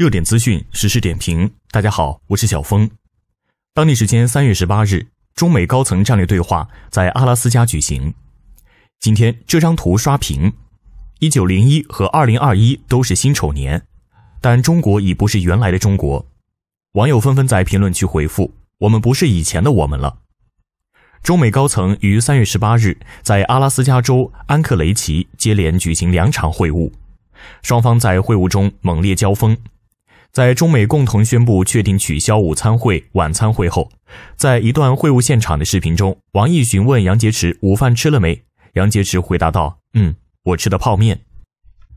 热点资讯，实时点评。大家好，我是小峰。当地时间三月十八日，中美高层战略对话在阿拉斯加举行。今天这张图刷屏，一九零一和二零二一都是辛丑年，但中国已不是原来的中国。网友纷纷在评论区回复：“我们不是以前的我们了。”中美高层于三月十八日在阿拉斯加州安克雷奇接连举行两场会晤，双方在会晤中猛烈交锋。在中美共同宣布确定取消午餐会、晚餐会后，在一段会晤现场的视频中，王毅询问杨洁篪：“午饭吃了没？”杨洁篪回答道：“嗯，我吃的泡面。”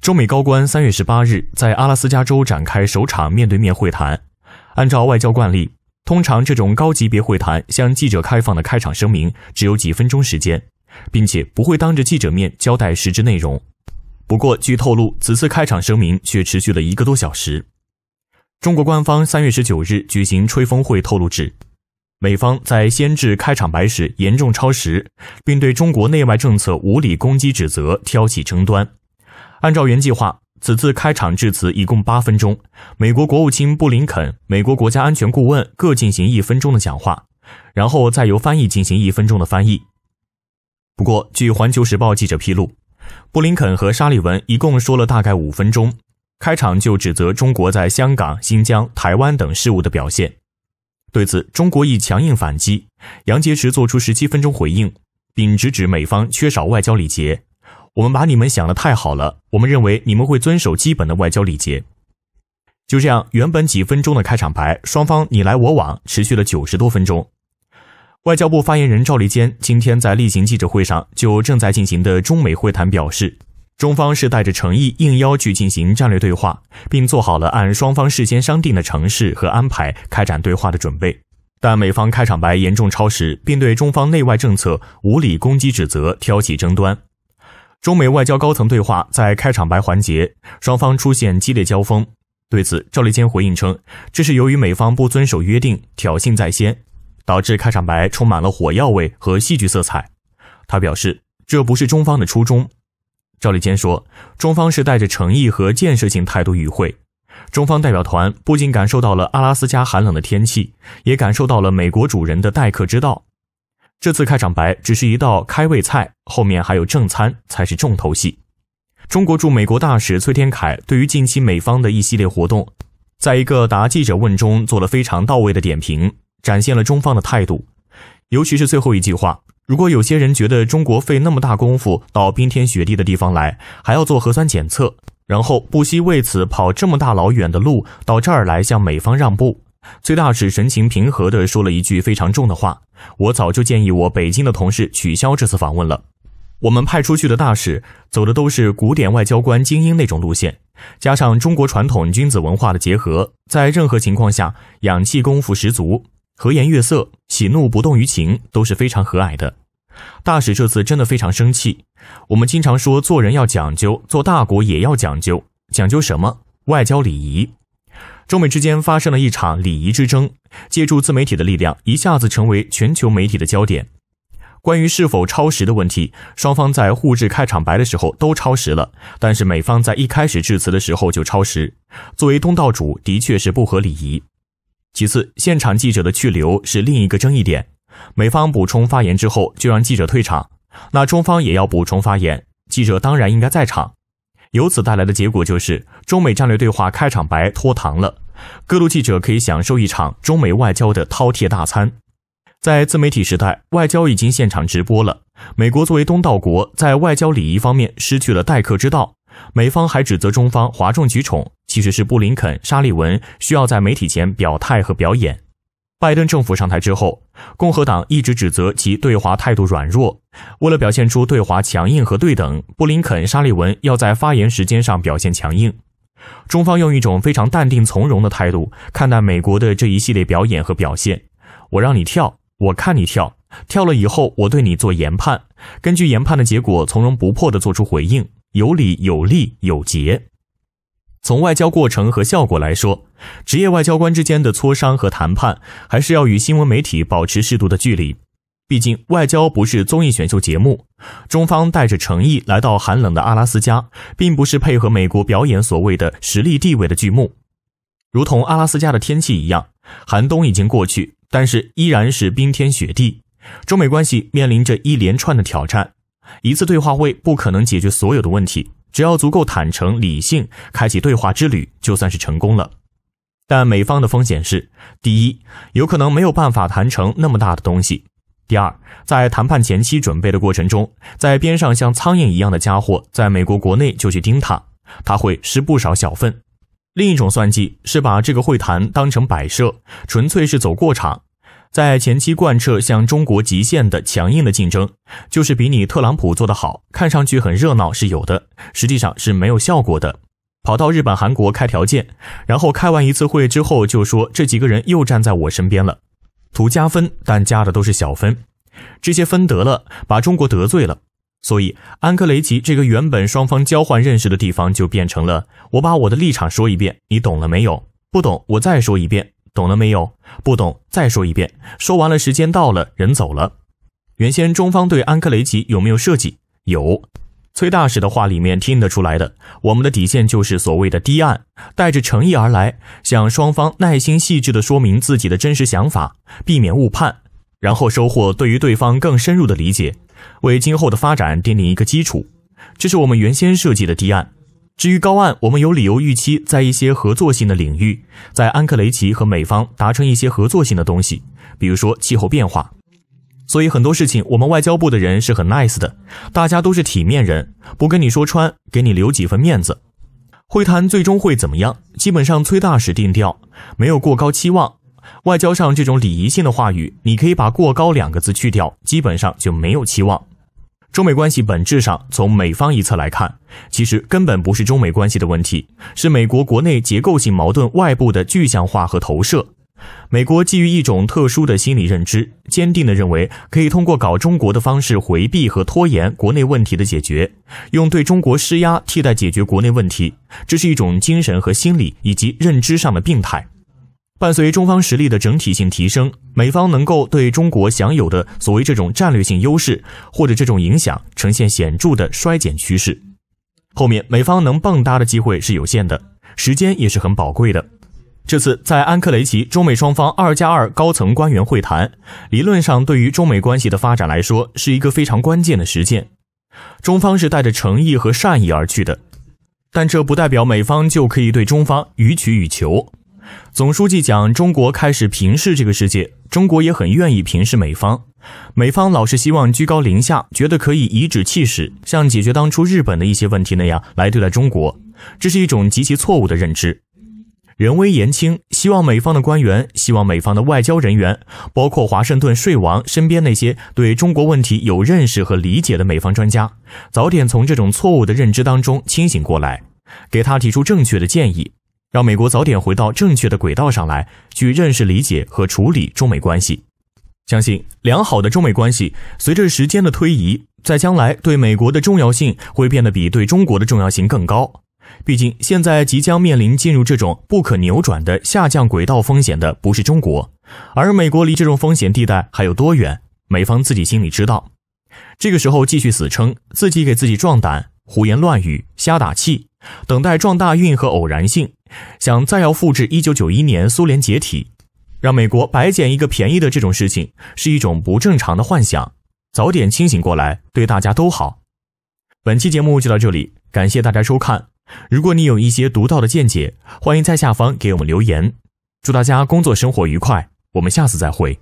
中美高官三月十八日在阿拉斯加州展开首场面对面会谈。按照外交惯例，通常这种高级别会谈向记者开放的开场声明只有几分钟时间，并且不会当着记者面交代实质内容。不过，据透露，此次开场声明却持续了一个多小时。中国官方三月十九日举行吹风会，透露指，美方在先至开场白时严重超时，并对中国内外政策无理攻击、指责、挑起争端。按照原计划，此次开场致辞一共八分钟，美国国务卿布林肯、美国国家安全顾问各进行一分钟的讲话，然后再由翻译进行一分钟的翻译。不过，据环球时报记者披露，布林肯和沙利文一共说了大概五分钟。开场就指责中国在香港、新疆、台湾等事务的表现，对此中国亦强硬反击。杨洁篪作出十七分钟回应，并直指美方缺少外交礼节。我们把你们想得太好了，我们认为你们会遵守基本的外交礼节。就这样，原本几分钟的开场白，双方你来我往，持续了九十多分钟。外交部发言人赵立坚今天在例行记者会上就正在进行的中美会谈表示。中方是带着诚意应邀去进行战略对话，并做好了按双方事先商定的城市和安排开展对话的准备。但美方开场白严重超时，并对中方内外政策无理攻击、指责、挑起争端。中美外交高层对话在开场白环节，双方出现激烈交锋。对此，赵立坚回应称，这是由于美方不遵守约定、挑衅在先，导致开场白充满了火药味和戏剧色彩。他表示，这不是中方的初衷。赵立坚说，中方是带着诚意和建设性态度与会，中方代表团不仅感受到了阿拉斯加寒冷的天气，也感受到了美国主人的待客之道。这次开场白只是一道开胃菜，后面还有正餐才是重头戏。中国驻美国大使崔天凯对于近期美方的一系列活动，在一个答记者问中做了非常到位的点评，展现了中方的态度，尤其是最后一句话。如果有些人觉得中国费那么大功夫到冰天雪地的地方来，还要做核酸检测，然后不惜为此跑这么大老远的路到这儿来向美方让步，崔大使神情平和地说了一句非常重的话：“我早就建议我北京的同事取消这次访问了。我们派出去的大使走的都是古典外交官精英那种路线，加上中国传统君子文化的结合，在任何情况下，氧气功夫十足。”和颜悦色，喜怒不动于情，都是非常和蔼的。大使这次真的非常生气。我们经常说做人要讲究，做大国也要讲究，讲究什么？外交礼仪。中美之间发生了一场礼仪之争，借助自媒体的力量，一下子成为全球媒体的焦点。关于是否超时的问题，双方在互致开场白的时候都超时了，但是美方在一开始致辞的时候就超时，作为东道主的确是不合礼仪。其次，现场记者的去留是另一个争议点。美方补充发言之后，就让记者退场。那中方也要补充发言，记者当然应该在场。由此带来的结果就是，中美战略对话开场白拖堂了。各路记者可以享受一场中美外交的饕餮大餐。在自媒体时代，外交已经现场直播了。美国作为东道国，在外交礼仪方面失去了待客之道。美方还指责中方哗众取宠，其实是布林肯、沙利文需要在媒体前表态和表演。拜登政府上台之后，共和党一直指责其对华态度软弱。为了表现出对华强硬和对等，布林肯、沙利文要在发言时间上表现强硬。中方用一种非常淡定从容的态度看待美国的这一系列表演和表现。我让你跳，我看你跳，跳了以后，我对你做研判，根据研判的结果，从容不迫地做出回应。有理有利有节。从外交过程和效果来说，职业外交官之间的磋商和谈判，还是要与新闻媒体保持适度的距离。毕竟，外交不是综艺选秀节目。中方带着诚意来到寒冷的阿拉斯加，并不是配合美国表演所谓的实力地位的剧目。如同阿拉斯加的天气一样，寒冬已经过去，但是依然是冰天雪地。中美关系面临着一连串的挑战。一次对话会不可能解决所有的问题，只要足够坦诚、理性，开启对话之旅就算是成功了。但美方的风险是：第一，有可能没有办法谈成那么大的东西；第二，在谈判前期准备的过程中，在边上像苍蝇一样的家伙在美国国内就去盯他，他会失不少小分。另一种算计是把这个会谈当成摆设，纯粹是走过场。在前期贯彻向中国极限的强硬的竞争，就是比你特朗普做得好，看上去很热闹是有的，实际上是没有效果的。跑到日本、韩国开条件，然后开完一次会之后，就说这几个人又站在我身边了，图加分，但加的都是小分。这些分得了，把中国得罪了。所以安克雷奇这个原本双方交换认识的地方，就变成了我把我的立场说一遍，你懂了没有？不懂，我再说一遍。懂了没有？不懂，再说一遍。说完了，时间到了，人走了。原先中方对安克雷奇有没有设计？有。崔大使的话里面听得出来的，我们的底线就是所谓的堤岸，带着诚意而来，向双方耐心细致的说明自己的真实想法，避免误判，然后收获对于对方更深入的理解，为今后的发展奠定一个基础。这是我们原先设计的堤岸。至于高岸，我们有理由预期，在一些合作性的领域，在安克雷奇和美方达成一些合作性的东西，比如说气候变化。所以很多事情，我们外交部的人是很 nice 的，大家都是体面人，不跟你说穿，给你留几分面子。会谈最终会怎么样？基本上崔大使定调，没有过高期望。外交上这种礼仪性的话语，你可以把“过高”两个字去掉，基本上就没有期望。中美关系本质上，从美方一侧来看，其实根本不是中美关系的问题，是美国国内结构性矛盾外部的具象化和投射。美国基于一种特殊的心理认知，坚定地认为可以通过搞中国的方式回避和拖延国内问题的解决，用对中国施压替代解决国内问题，这是一种精神和心理以及认知上的病态。伴随中方实力的整体性提升，美方能够对中国享有的所谓这种战略性优势或者这种影响，呈现显著的衰减趋势。后面美方能蹦跶的机会是有限的，时间也是很宝贵的。这次在安克雷奇，中美双方二加二高层官员会谈，理论上对于中美关系的发展来说是一个非常关键的实践。中方是带着诚意和善意而去的，但这不代表美方就可以对中方予取予求。总书记讲：“中国开始平视这个世界，中国也很愿意平视美方。美方老是希望居高临下，觉得可以颐指气使，像解决当初日本的一些问题那样来对待中国，这是一种极其错误的认知。人微言轻，希望美方的官员，希望美方的外交人员，包括华盛顿睡王身边那些对中国问题有认识和理解的美方专家，早点从这种错误的认知当中清醒过来，给他提出正确的建议。”让美国早点回到正确的轨道上来，去认识、理解和处理中美关系。相信良好的中美关系，随着时间的推移，在将来对美国的重要性会变得比对中国的重要性更高。毕竟，现在即将面临进入这种不可扭转的下降轨道风险的不是中国，而美国离这种风险地带还有多远，美方自己心里知道。这个时候继续死撑，自己给自己壮胆，胡言乱语，瞎打气。等待撞大运和偶然性，想再要复制一九九一年苏联解体，让美国白捡一个便宜的这种事情，是一种不正常的幻想。早点清醒过来，对大家都好。本期节目就到这里，感谢大家收看。如果你有一些独到的见解，欢迎在下方给我们留言。祝大家工作生活愉快，我们下次再会。